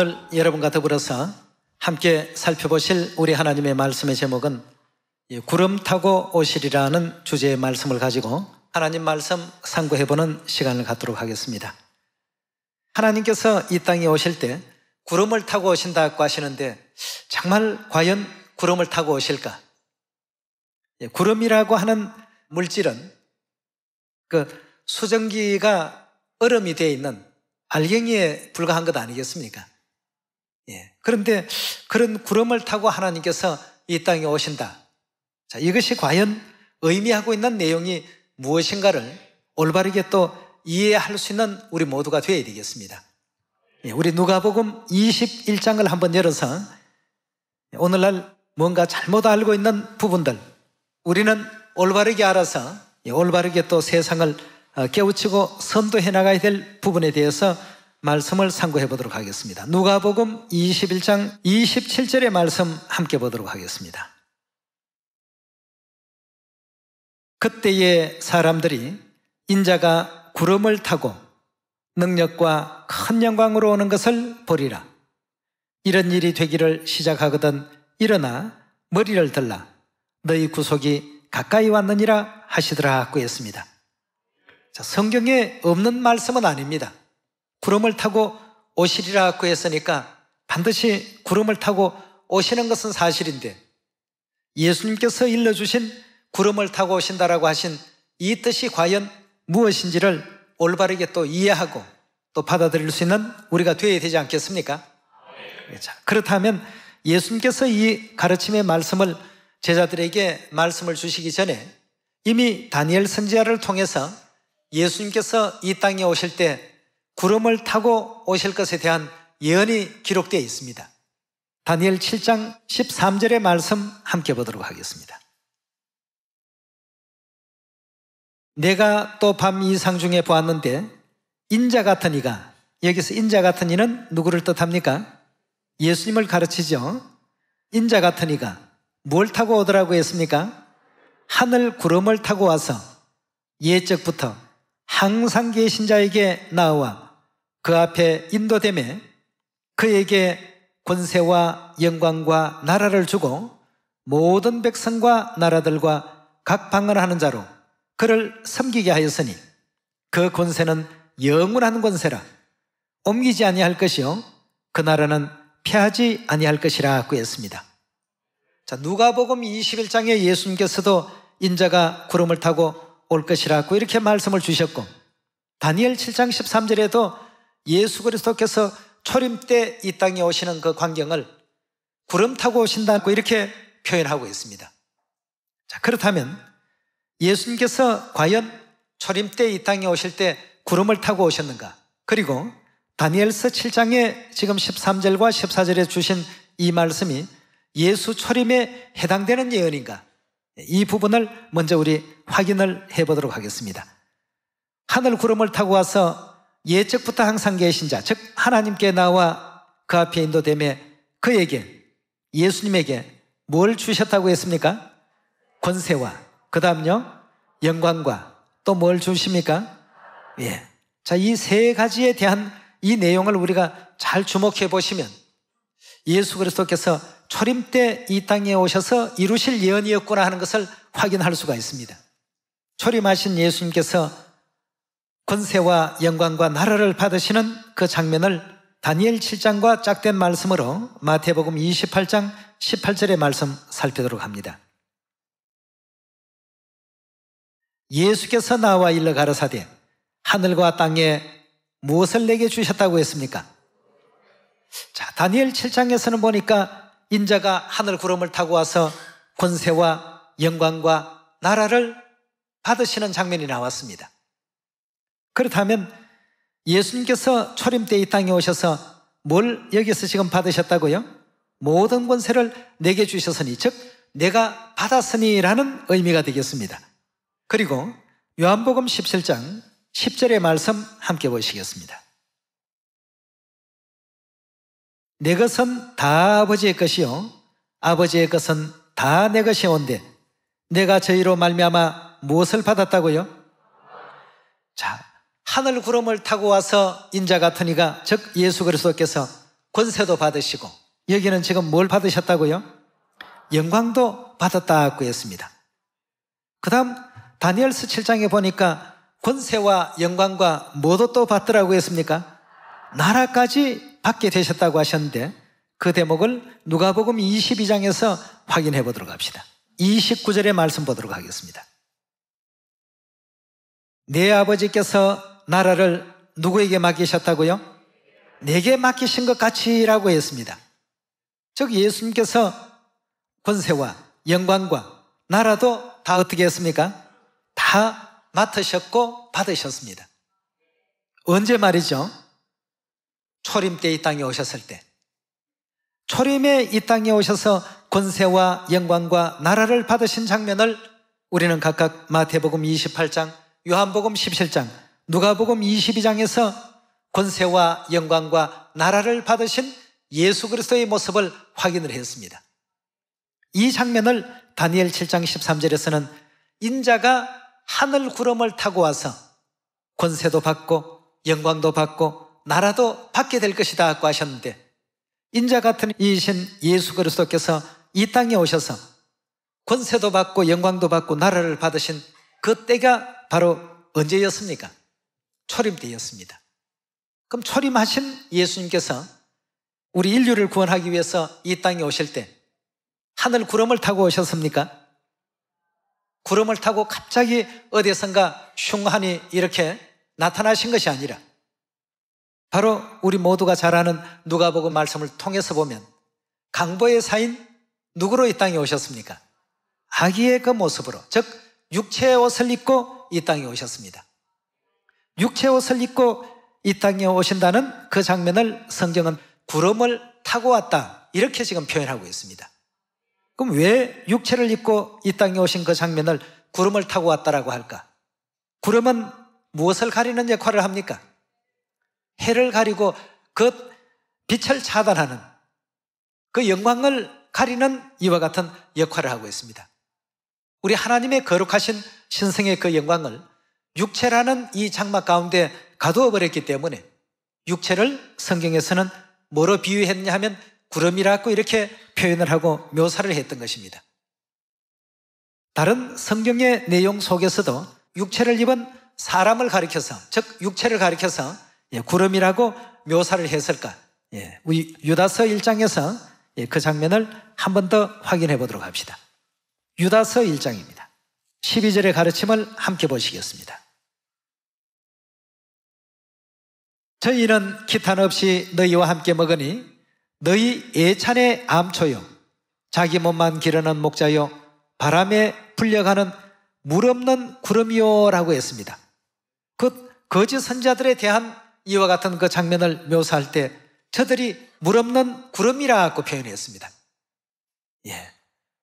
오늘 여러분과 더불어서 함께 살펴보실 우리 하나님의 말씀의 제목은 구름 타고 오시리라는 주제의 말씀을 가지고 하나님 말씀 상고해보는 시간을 갖도록 하겠습니다. 하나님께서 이 땅에 오실 때 구름을 타고 오신다고 하시는데 정말 과연 구름을 타고 오실까? 예, 구름이라고 하는 물질은 그 수증기가 얼음이 되어 있는 알갱이에 불과한 것 아니겠습니까? 예. 그런데 그런 구름을 타고 하나님께서 이 땅에 오신다. 자, 이것이 과연 의미하고 있는 내용이 무엇인가를 올바르게 또 이해할 수 있는 우리 모두가 되어야 되겠습니다. 예, 우리 누가복음 21장을 한번 열어서 오늘날 뭔가 잘못 알고 있는 부분들 우리는 올바르게 알아서 예, 올바르게 또 세상을 어, 깨우치고 선도해 나가야 될 부분에 대해서 말씀을 상고해 보도록 하겠습니다. 누가복음 21장 27절의 말씀 함께 보도록 하겠습니다. 그때의 사람들이 인자가 구름을 타고 능력과 큰 영광으로 오는 것을 보리라. 이런 일이 되기를 시작하거든 일어나 머리를 들라 너희 구속이 가까이 왔느니라 하시더라 하고 했습니다. 자, 성경에 없는 말씀은 아닙니다. 구름을 타고 오시리라고 했으니까 반드시 구름을 타고 오시는 것은 사실인데 예수님께서 일러주신 구름을 타고 오신다라고 하신 이 뜻이 과연 무엇인지를 올바르게 또 이해하고 또 받아들일 수 있는 우리가 되어야 되지 않겠습니까? 예, 자, 그렇다면 예수님께서 이 가르침의 말씀을 제자들에게 말씀을 주시기 전에 이미 다니엘 선지자를 통해서 예수님께서 이 땅에 오실 때 구름을 타고 오실 것에 대한 예언이 기록되어 있습니다. 다니엘 7장 13절의 말씀 함께 보도록 하겠습니다. 내가 또 밤 이상 중에 보았는데 인자 같은 이가 여기서 인자 같은 이는 누구를 뜻합니까? 예수님을 가르치죠. 인자 같은 이가 뭘 타고 오더라고 했습니까? 하늘 구름을 타고 와서 예적부터 항상 계신 자에게 나와 그 앞에 인도됨에 그에게 권세와 영광과 나라를 주고 모든 백성과 나라들과 각방을 하는 자로 그를 섬기게 하였으니 그 권세는 영원한 권세라 옮기지 아니할 것이요 그 나라는 피하지 아니할 것이라 하고 했습니다자 누가복음 21장에 예수님께서도 인자가 구름을 타고 올 것이라고 이렇게 말씀을 주셨고 다니엘 7장 13절에도 예수 그리스도께서 초림 때 이 땅에 오시는 그 광경을 구름 타고 오신다고 이렇게 표현하고 있습니다. 자, 그렇다면 예수님께서 과연 초림 때 이 땅에 오실 때 구름을 타고 오셨는가? 그리고 다니엘서 7장에 지금 13절과 14절에 주신 이 말씀이 예수 초림에 해당되는 예언인가? 이 부분을 먼저 우리 확인을 해 보도록 하겠습니다. 하늘 구름을 타고 와서 예측부터 항상 계신 자, 즉 하나님께 나와 그 앞에 인도됨에 그에게 예수님에게 뭘 주셨다고 했습니까? 권세와 그 다음요 영광과 또 뭘 주십니까? 예. 자, 이 세 가지에 대한 이 내용을 우리가 잘 주목해 보시면 예수 그리스도께서 초림 때 이 땅에 오셔서 이루실 예언이었구나 하는 것을 확인할 수가 있습니다. 초림하신 예수님께서 권세와 영광과 나라를 받으시는 그 장면을 다니엘 7장과 짝된 말씀으로 마태복음 28장 18절의 말씀 살펴보도록 합니다. 예수께서 나와 일러 가르사대 하늘과 땅에 무엇을 내게 주셨다고 했습니까? 자, 다니엘 7장에서는 보니까 인자가 하늘 구름을 타고 와서 권세와 영광과 나라를 받으시는 장면이 나왔습니다. 그렇다면 예수님께서 초림 때 이 땅에 오셔서 뭘 여기서 지금 받으셨다고요? 모든 권세를 내게 주셨으니 즉 내가 받았으니라는 의미가 되겠습니다. 그리고 요한복음 17장 10절의 말씀 함께 보시겠습니다. 내 것은 다 아버지의 것이요 아버지의 것은 다 내 것이 온데 내가 저희로 말미암아 무엇을 받았다고요? 자, 하늘 구름을 타고 와서 인자 같은 이가 즉 예수 그리스도께서 권세도 받으시고 여기는 지금 뭘 받으셨다고요? 영광도 받았다고 했습니다. 그 다음 다니엘스 7장에 보니까 권세와 영광과 모두 또 받더라고 했습니까? 나라까지 받게 되셨다고 하셨는데 그 대목을 누가복음 22장에서 확인해 보도록 합시다. 29절의 말씀 보도록 하겠습니다. 내 아버지께서 나라를 누구에게 맡기셨다고요? 내게 맡기신 것 같이라고 했습니다. 즉 예수님께서 권세와 영광과 나라도 다 어떻게 했습니까? 다 맡으셨고 받으셨습니다. 언제 말이죠? 초림 때 이 땅에 오셨을 때. 초림에 이 땅에 오셔서 권세와 영광과 나라를 받으신 장면을 우리는 각각 마태복음 28장, 요한복음 17장, 누가복음 22장에서 권세와 영광과 나라를 받으신 예수 그리스도의 모습을 확인을 했습니다. 이 장면을 다니엘 7장 13절에서는 인자가 하늘 구름을 타고 와서 권세도 받고 영광도 받고 나라도 받게 될 것이다 하고 하셨는데 인자 같은 이신 예수 그리스도께서 이 땅에 오셔서 권세도 받고 영광도 받고 나라를 받으신 그 때가 바로 언제였습니까? 초림되었습니다. 그럼 초림하신 예수님께서 우리 인류를 구원하기 위해서 이 땅에 오실 때 하늘 구름을 타고 오셨습니까? 구름을 타고 갑자기 어디선가 흉하니 이렇게 나타나신 것이 아니라 바로 우리 모두가 잘 아는 누가복음 말씀을 통해서 보면 강보의 사인 누구로 이 땅에 오셨습니까? 아기의 그 모습으로 즉 육체의 옷을 입고 이 땅에 오셨습니다. 육체 옷을 입고 이 땅에 오신다는 그 장면을 성경은 구름을 타고 왔다. 이렇게 지금 표현하고 있습니다. 그럼 왜 육체를 입고 이 땅에 오신 그 장면을 구름을 타고 왔다라고 할까? 구름은 무엇을 가리는 역할을 합니까? 해를 가리고 그 빛을 차단하는 그 영광을 가리는 이와 같은 역할을 하고 있습니다. 우리 하나님의 거룩하신 신성의 그 영광을 육체라는 이 장막 가운데 가두어 버렸기 때문에 육체를 성경에서는 뭐로 비유했냐 하면 구름이라고 이렇게 표현을 하고 묘사를 했던 것입니다. 다른 성경의 내용 속에서도 육체를 입은 사람을 가리켜서, 즉, 육체를 가리켜서 예, 구름이라고 묘사를 했을까? 예, 우리 유다서 1장에서 예, 그 장면을 한 번 더 확인해 보도록 합시다. 유다서 1장입니다. 12절의 가르침을 함께 보시겠습니다. 저희는 기탄 없이 너희와 함께 먹으니 너희 예찬의 암초요 자기 몸만 기르는 목자요 바람에 풀려가는 물 없는 구름이요라고 했습니다. 그 거짓 선자들에 대한 이와 같은 그 장면을 묘사할 때 저들이 물 없는 구름이라고 표현했습니다. 예,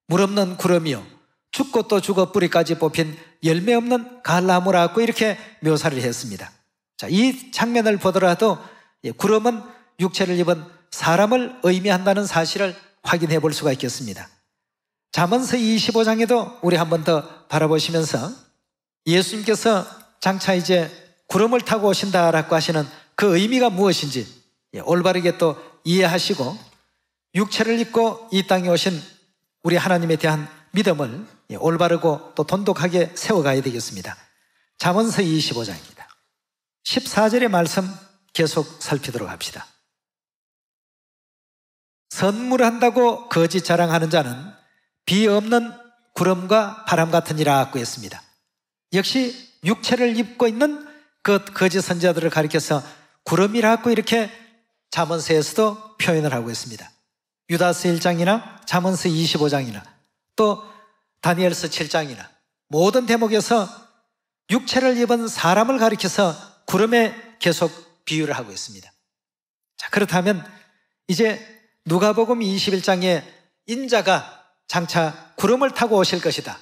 물 없는 구름이요 죽고 또 죽어 뿌리까지 뽑힌 열매 없는 갈나무라고 이렇게 묘사를 했습니다. 자, 이 장면을 보더라도 예, 구름은 육체를 입은 사람을 의미한다는 사실을 확인해 볼 수가 있겠습니다. 잠언서 25장에도 우리 한번 더 바라보시면서 예수님께서 장차 이제 구름을 타고 오신다라고 하시는 그 의미가 무엇인지 예, 올바르게 또 이해하시고 육체를 입고 이 땅에 오신 우리 하나님에 대한 믿음을 예, 올바르고 또 돈독하게 세워가야 되겠습니다. 자언서 25장입니다. 14절의 말씀 계속 살피도록 합시다. 선물한다고 거짓 자랑하는 자는 비 없는 구름과 바람 같으니라고 했습니다. 역시 육체를 입고 있는 그 거짓 선자들을 가리켜서 구름이라고 이렇게 자언서에서도 표현을 하고 있습니다. 유다스 1장이나 자언서 25장이나 또 다니엘서 7장이나 모든 대목에서 육체를 입은 사람을 가리켜서 구름에 계속 비유를 하고 있습니다. 자, 그렇다면 이제 누가복음 21장에 인자가 장차 구름을 타고 오실 것이다.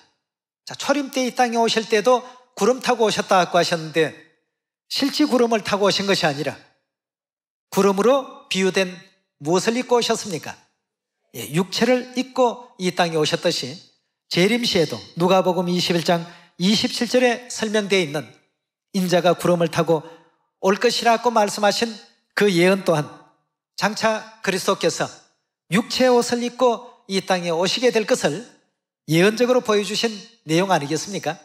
자, 초림 때 이 땅에 오실 때도 구름 타고 오셨다고 하셨는데 실제 구름을 타고 오신 것이 아니라 구름으로 비유된 무엇을 입고 오셨습니까? 예, 육체를 입고 이 땅에 오셨듯이 재림시에도 누가복음 21장 27절에 설명되어 있는 인자가 구름을 타고 올 것이라고 말씀하신 그 예언 또한 장차 그리스도께서 육체의 옷을 입고 이 땅에 오시게 될 것을 예언적으로 보여주신 내용 아니겠습니까?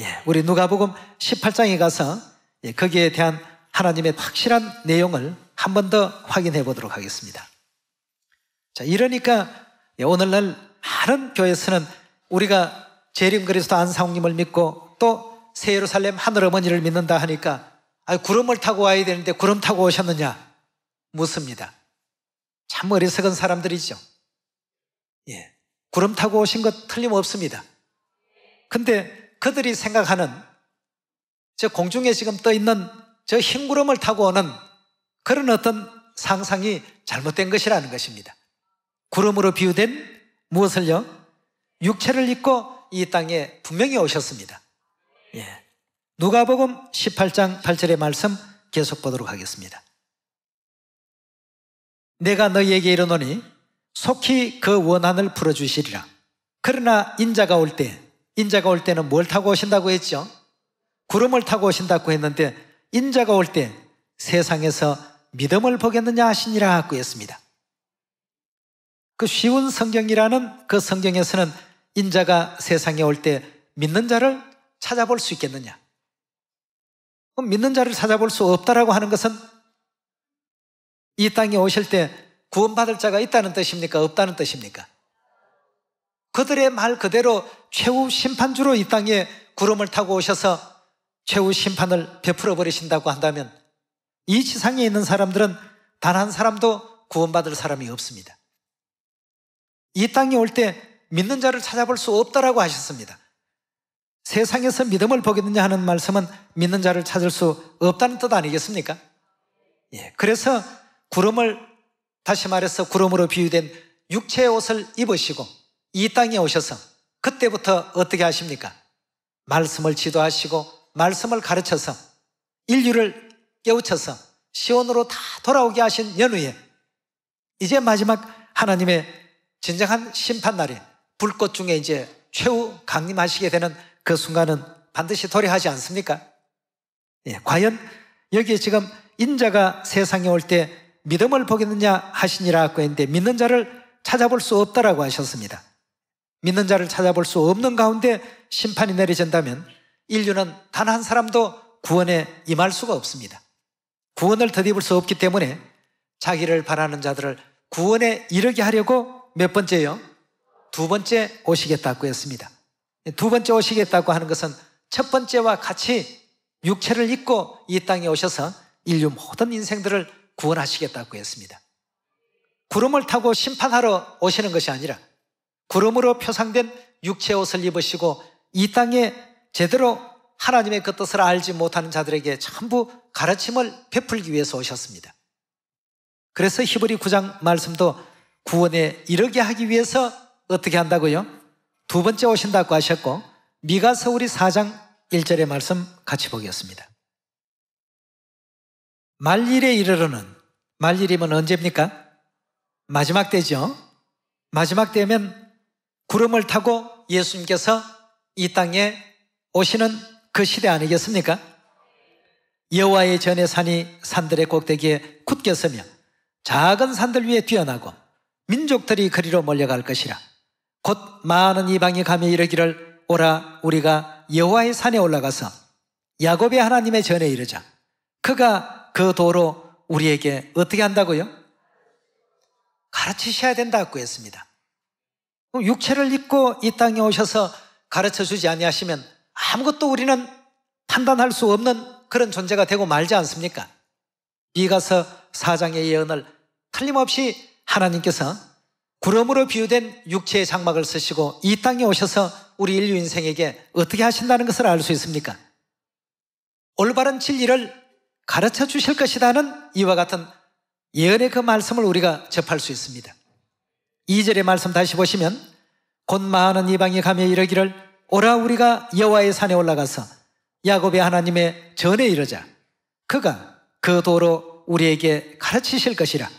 예, 우리 누가복음 18장에 가서 예, 거기에 대한 하나님의 확실한 내용을 한 번 더 확인해 보도록 하겠습니다. 자, 이러니까 예, 오늘날 많은 교회에서는 우리가 재림 그리스도 안상욱님을 믿고 또세 예루살렘 하늘 어머니를 믿는다 하니까 아, 구름을 타고 와야 되는데 구름 타고 오셨느냐? 묻습니다. 참 어리석은 사람들이죠. 예. 구름 타고 오신 것 틀림없습니다. 근데 그들이 생각하는 저 공중에 지금 떠 있는 저 흰 구름을 타고 오는 그런 어떤 상상이 잘못된 것이라는 것입니다. 구름으로 비유된 무엇을요? 육체를 입고 이 땅에 분명히 오셨습니다. 예. 누가복음 18장 8절의 말씀 계속 보도록 하겠습니다. 내가 너희에게 이르노니 속히 그 원한을 풀어 주시리라. 그러나 인자가 올 때, 인자가 올 때는 뭘 타고 오신다고 했죠? 구름을 타고 오신다고 했는데 인자가 올 때 세상에서 믿음을 보겠느냐 하시니라 하고 했습니다. 그 쉬운 성경이라는 그 성경에서는 인자가 세상에 올 때 믿는 자를 찾아볼 수 있겠느냐? 그럼 믿는 자를 찾아볼 수 없다라고 하는 것은 이 땅에 오실 때 구원받을 자가 있다는 뜻입니까? 없다는 뜻입니까? 그들의 말 그대로 최후 심판주로 이 땅에 구름을 타고 오셔서 최후 심판을 베풀어 버리신다고 한다면 이 지상에 있는 사람들은 단 한 사람도 구원받을 사람이 없습니다. 이 땅에 올때 믿는 자를 찾아볼 수 없다라고 하셨습니다. 세상에서 믿음을 보겠느냐 하는 말씀은 믿는 자를 찾을 수 없다는 뜻 아니겠습니까? 예. 그래서 구름을 다시 말해서 구름으로 비유된 육체의 옷을 입으시고 이 땅에 오셔서 그때부터 어떻게 하십니까? 말씀을 지도하시고 말씀을 가르쳐서 인류를 깨우쳐서 시온으로 다 돌아오게 하신 연후에 이제 마지막 하나님의 진정한 심판날에 불꽃 중에 이제 최후 강림하시게 되는 그 순간은 반드시 도래하지 않습니까? 예, 과연 여기에 지금 인자가 세상에 올 때 믿음을 보겠느냐 하시니라고 했는데 믿는 자를 찾아볼 수 없다라고 하셨습니다. 믿는 자를 찾아볼 수 없는 가운데 심판이 내려진다면 인류는 단 한 사람도 구원에 임할 수가 없습니다. 구원을 더입을수 없기 때문에 자기를 바라는 자들을 구원에 이르게 하려고 몇 번째요? 두 번째 오시겠다고 했습니다. 두 번째 오시겠다고 하는 것은 첫 번째와 같이 육체를 입고 이 땅에 오셔서 인류 모든 인생들을 구원하시겠다고 했습니다. 구름을 타고 심판하러 오시는 것이 아니라 구름으로 표상된 육체 옷을 입으시고 이 땅에 제대로 하나님의 그 뜻을 알지 못하는 자들에게 전부 가르침을 베풀기 위해서 오셨습니다. 그래서 히브리 9장 말씀도 구원에 이르게 하기 위해서 어떻게 한다고요? 두 번째 오신다고 하셨고 미가서 우리 4장 1절의 말씀 같이 보겠습니다. 말일에 이르러는 말일이면 언제입니까? 마지막 때죠. 마지막 때면 구름을 타고 예수님께서 이 땅에 오시는 그 시대 아니겠습니까? 여호와의 전의 산이 산들의 꼭대기에 굳게 서며 작은 산들 위에 뛰어나고 민족들이 그리로 몰려갈 것이라 곧 많은 이방이 가며 이르기를 오라 우리가 여호와의 산에 올라가서 야곱의 하나님의 전에 이르자 그가 그 도로 우리에게 어떻게 한다고요? 가르치셔야 된다고 했습니다. 육체를 입고 이 땅에 오셔서 가르쳐 주지 아니하시면 아무것도 우리는 판단할 수 없는 그런 존재가 되고 말지 않습니까? 이가서 사장의 예언을 틀림없이 하나님께서 구름으로 비유된 육체의 장막을 쓰시고 이 땅에 오셔서 우리 인류 인생에게 어떻게 하신다는 것을 알 수 있습니까? 올바른 진리를 가르쳐 주실 것이라는 이와 같은 예언의 그 말씀을 우리가 접할 수 있습니다. 2절의 말씀 다시 보시면 곧 많은 이방이 가며 이르기를 오라 우리가 여호와의 산에 올라가서 야곱의 하나님의 전에 이르자 그가 그 도로 우리에게 가르치실 것이라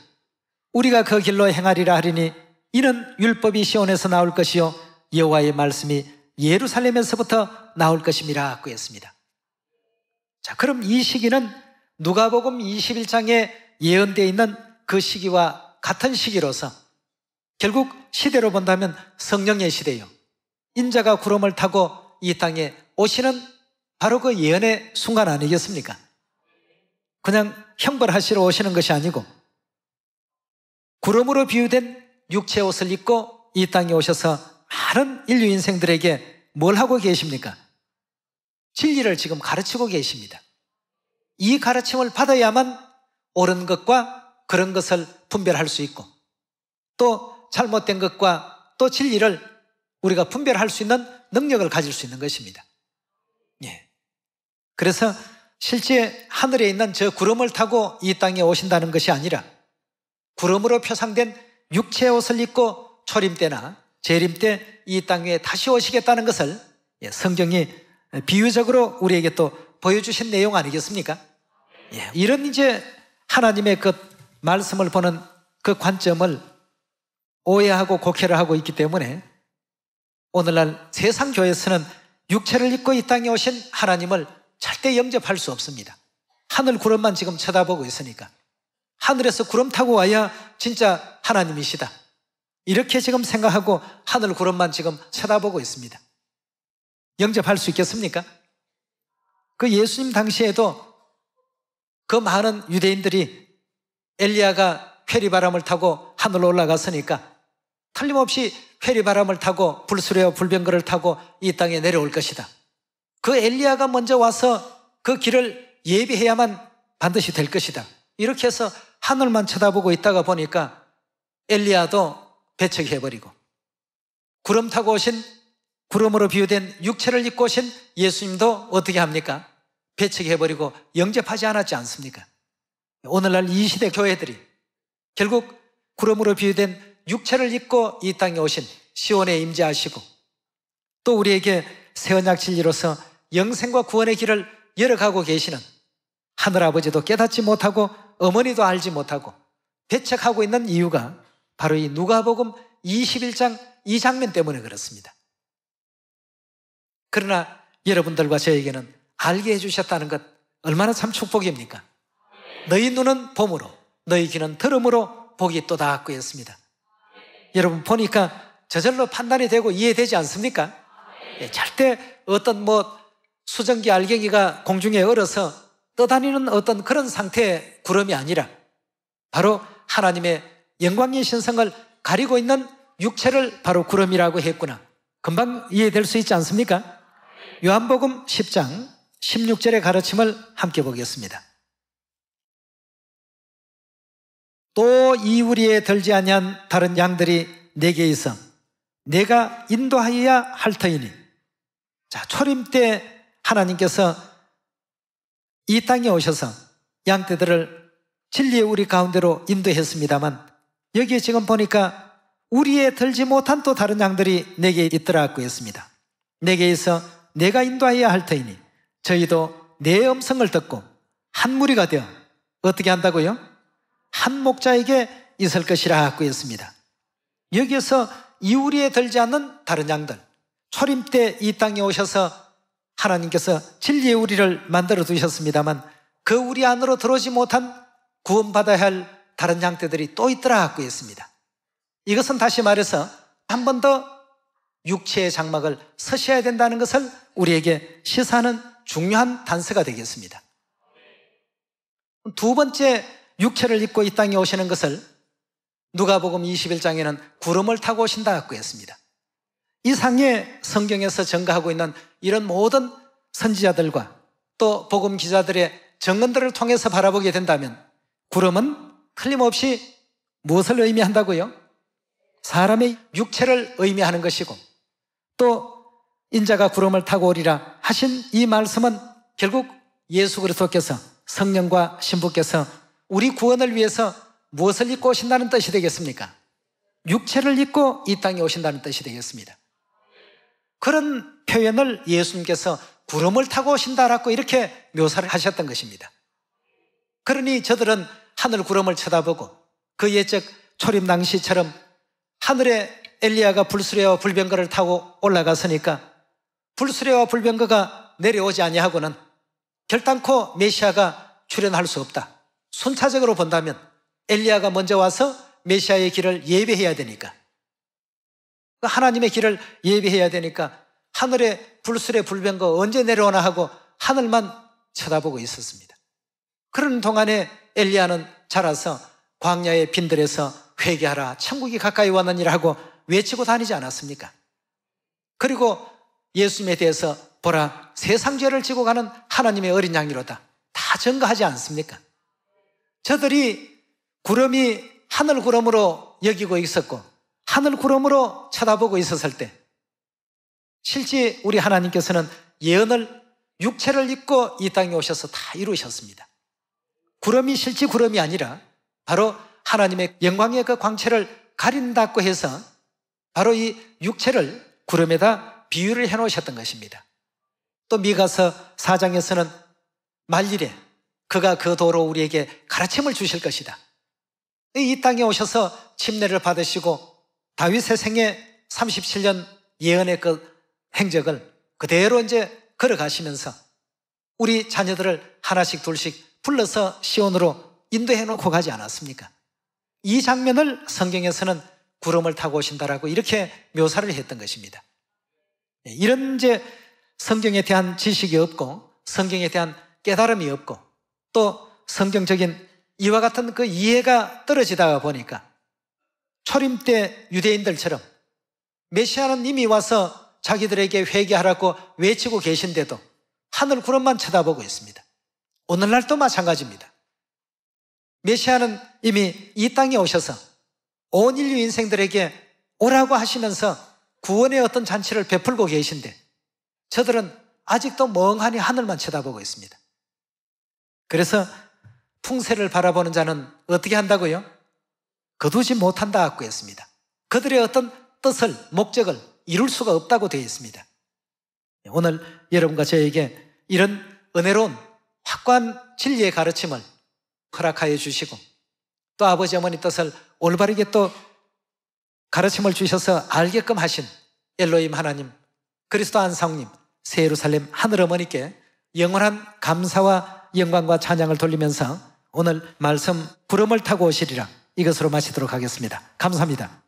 우리가 그 길로 행하리라 하리니 이는 율법이 시온에서 나올 것이요 여호와의 말씀이 예루살렘에서부터 나올 것임이라 고했습니다 자, 그럼 이 시기는 누가복음 21장에 예언되어 있는 그 시기와 같은 시기로서 결국 시대로 본다면 성령의 시대요. 인자가 구름을 타고 이 땅에 오시는 바로 그 예언의 순간 아니겠습니까? 그냥 형벌하시러 오시는 것이 아니고 구름으로 비유된 육체 옷을 입고 이 땅에 오셔서 많은 인류 인생들에게 뭘 하고 계십니까? 진리를 지금 가르치고 계십니다. 이 가르침을 받아야만 옳은 것과 그런 것을 분별할 수 있고 또 잘못된 것과 또 진리를 우리가 분별할 수 있는 능력을 가질 수 있는 것입니다. 예. 그래서 실제 하늘에 있는 저 구름을 타고 이 땅에 오신다는 것이 아니라 구름으로 표상된 육체 옷을 입고 초림 때나 재림 때 이땅에 다시 오시겠다는 것을 예, 성경이 비유적으로 우리에게 또 보여주신 내용 아니겠습니까? 예, 이런 이제 하나님의 그 말씀을 보는 그 관점을 오해하고 곡해를 하고 있기 때문에 오늘날 세상 교회에서는 육체를 입고 이 땅에 오신 하나님을 절대 영접할 수 없습니다. 하늘 구름만 지금 쳐다보고 있으니까. 하늘에서 구름 타고 와야 진짜 하나님이시다. 이렇게 지금 생각하고 하늘 구름만 지금 쳐다보고 있습니다. 영접할 수 있겠습니까? 그 예수님 당시에도 그 많은 유대인들이 엘리야가 회리바람을 타고 하늘로 올라갔으니까 틀림없이 회리바람을 타고 불수레와 불병거를 타고 이 땅에 내려올 것이다. 그 엘리야가 먼저 와서 그 길을 예비해야만 반드시 될 것이다. 이렇게 해서 하늘만 쳐다보고 있다가 보니까 엘리야도 배척해버리고 구름 타고 오신 구름으로 비유된 육체를 입고 오신 예수님도 어떻게 합니까? 배척해버리고 영접하지 않았지 않습니까? 오늘날 이 시대 교회들이 결국 구름으로 비유된 육체를 입고 이 땅에 오신 시온에 임재하시고 또 우리에게 새 언약 진리로서 영생과 구원의 길을 열어가고 계시는 하늘아버지도 깨닫지 못하고 어머니도 알지 못하고 대책하고 있는 이유가 바로 이 누가복음 21장 이 장면 때문에 그렇습니다. 그러나 여러분들과 저에게는 알게 해주셨다는 것 얼마나 참 축복입니까? 너희 눈은 봄으로, 너희 귀는 들음으로 복이 또 닿았고 했습니다. 여러분 보니까 저절로 판단이 되고 이해되지 않습니까? 예, 절대 어떤 뭐 수정기 알갱이가 공중에 얼어서 떠다니는 어떤 그런 상태의 구름이 아니라 바로 하나님의 영광의 신성을 가리고 있는 육체를 바로 구름이라고 했구나. 금방 이해될 수 있지 않습니까? 요한복음 10장 16절의 가르침을 함께 보겠습니다. 또 이우리에 들지 아니한 다른 양들이 내게 있어 내가 인도하여야 할 터이니 자 초림 때 하나님께서 이 땅에 오셔서 양떼들을 진리의 우리 가운데로 인도했습니다만 여기에 지금 보니까 우리의 들지 못한 또 다른 양들이 내게 있더라 고했습니다. 내게 있어 내가 인도하야할 터이니 저희도 내 음성을 듣고 한 무리가 되어 어떻게 한다고요? 한 목자에게 있을 것이라 고했습니다. 여기에서 이우리에 들지 않는 다른 양들 초림 때 이 땅에 오셔서 하나님께서 진리의 우리를 만들어 두셨습니다만 그 우리 안으로 들어오지 못한 구원받아야 할 다른 장떼들이또 있더라 하고있습니다 이것은 다시 말해서 한 번 더 육체의 장막을 서셔야 된다는 것을 우리에게 시사하는 중요한 단서가 되겠습니다. 두 번째 육체를 입고 이 땅에 오시는 것을 누가복음 21장에는 구름을 타고 오신다 고했습니다. 이상의 성경에서 증가하고 있는 이런 모든 선지자들과 또 복음 기자들의 정언들을 통해서 바라보게 된다면 구름은 틀림없이 무엇을 의미한다고요? 사람의 육체를 의미하는 것이고 또 인자가 구름을 타고 오리라 하신 이 말씀은 결국 예수 그리스도께서 성령과 신부께서 우리 구원을 위해서 무엇을 입고 오신다는 뜻이 되겠습니까? 육체를 입고 이 땅에 오신다는 뜻이 되겠습니다. 그런 표현을 예수님께서 구름을 타고 오신다라고 이렇게 묘사를 하셨던 것입니다. 그러니 저들은 하늘 구름을 쳐다보고 그 예적 초림 당시처럼 하늘에 엘리야가 불수레와 불병거를 타고 올라갔으니까 불수레와 불병거가 내려오지 아니하고는 결단코 메시아가 출현할 수 없다. 순차적으로 본다면 엘리야가 먼저 와서 메시아의 길을 예배해야 되니까 그 하나님의 길을 예비해야 되니까 하늘에불술에 불변거 언제 내려오나 하고 하늘만 쳐다보고 있었습니다. 그런 동안에 엘리야는 자라서 광야의 빈들에서 회개하라 천국이 가까이 왔느니라 고 외치고 다니지 않았습니까? 그리고 예수님에 대해서 보라 세상 죄를 지고 가는 하나님의 어린 양이로다. 다 증거하지 않습니까? 저들이 구름이 하늘 구름으로 여기고 있었고 하늘 구름으로 쳐다보고 있었을 때 실제 우리 하나님께서는 예언을 육체를 입고 이 땅에 오셔서 다 이루셨습니다. 구름이 실제 구름이 아니라 바로 하나님의 영광의 그 광채를 가린다고 해서 바로 이 육체를 구름에다 비유를 해 놓으셨던 것입니다. 또 미가서 4장에서는 말일에 그가 그 도로 우리에게 가르침을 주실 것이다. 이 땅에 오셔서 침례를 받으시고 다윗의 생애 37년 예언의 그 행적을 그대로 이제 걸어가시면서 우리 자녀들을 하나씩 둘씩 불러서 시온으로 인도해 놓고 가지 않았습니까? 이 장면을 성경에서는 구름을 타고 오신다라고 이렇게 묘사를 했던 것입니다. 예, 이런 이제 성경에 대한 지식이 없고 성경에 대한 깨달음이 없고 또 성경적인 이와 같은 그 이해가 떨어지다 보니까 초림 때 유대인들처럼 메시아는 이미 와서 자기들에게 회개하라고 외치고 계신데도 하늘 구름만 쳐다보고 있습니다. 오늘날 도 마찬가지입니다. 메시아는 이미 이 땅에 오셔서 온 인류 인생들에게 오라고 하시면서 구원의 어떤 잔치를 베풀고 계신데 저들은 아직도 멍하니 하늘만 쳐다보고 있습니다. 그래서 풍세를 바라보는 자는 어떻게 한다고요? 거두지 그 못한다고 했습니다. 그들의 어떤 뜻을, 목적을 이룰 수가 없다고 되어 있습니다. 네, 오늘 여러분과 저에게 이런 은혜로운 확고한 진리의 가르침을 허락하여 주시고 또 아버지 어머니 뜻을 올바르게 또 가르침을 주셔서 알게끔 하신 엘로임 하나님, 그리스도 안상님, 새루살렘 하늘 어머니께 영원한 감사와 영광과 찬양을 돌리면서 오늘 말씀 부름을 타고 오시리라. 이것으로 마치도록 하겠습니다. 감사합니다.